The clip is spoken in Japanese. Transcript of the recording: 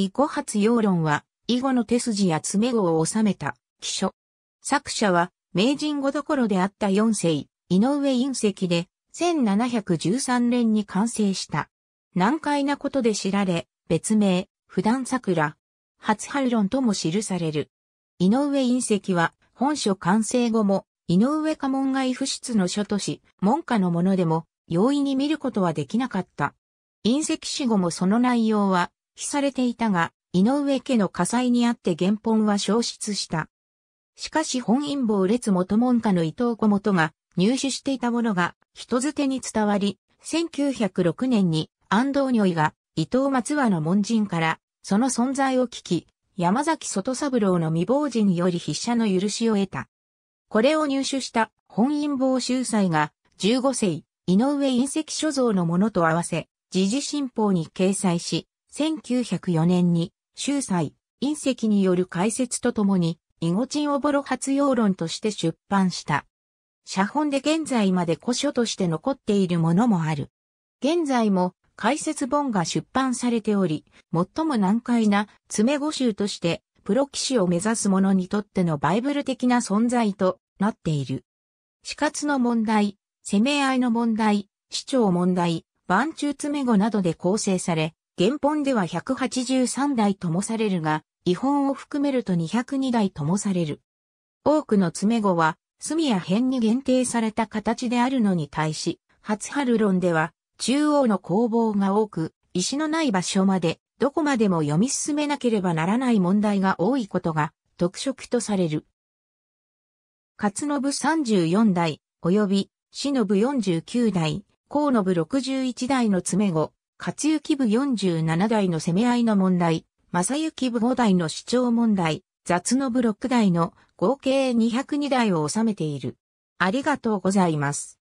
囲碁発要論は、囲碁の手筋や詰碁を収めた、記書。作者は、名人語どころであった四世、井上隕石で、1713年に完成した。難解なことで知られ、別名、普段桜、初春論とも記される。井上隕石は、本書完成後も、井上家門外不出の書とし、門下のものでも、容易に見ることはできなかった。隕石死後もその内容は、避されていたが、井上家の火災にあって原本は消失した。しかし本因坊列元門下の伊藤小本が入手していたものが人捨てに伝わり、1906年に安藤如意が伊藤松和の門人からその存在を聞き、山崎外三郎の未亡人より筆者の許しを得た。これを入手した本因坊秀才が15世井上隕石所蔵のものと合わせ、時事新報に掲載し、1904年に、秀才、隕石による解説とともに、イゴチンオボロ発用論として出版した。写本で現在まで古書として残っているものもある。現在も解説本が出版されており、最も難解な詰語集としてプロ騎士を目指す者にとってのバイブル的な存在となっている。死活の問題、攻め合いの問題、市長問題、番中詰語などで構成され、原本では183台ともされるが、違本を含めると202台ともされる。多くの詰碁は、隅や辺に限定された形であるのに対し、初春論では、中央の工房が多く、石のない場所まで、どこまでも読み進めなければならない問題が多いことが、特色とされる。勝信34代、及び、死信49代、高信61代の詰碁。勝幸部47代の攻め合いの問題、正幸部5代の主張問題、雑の部6代の合計202代を収めている。ありがとうございます。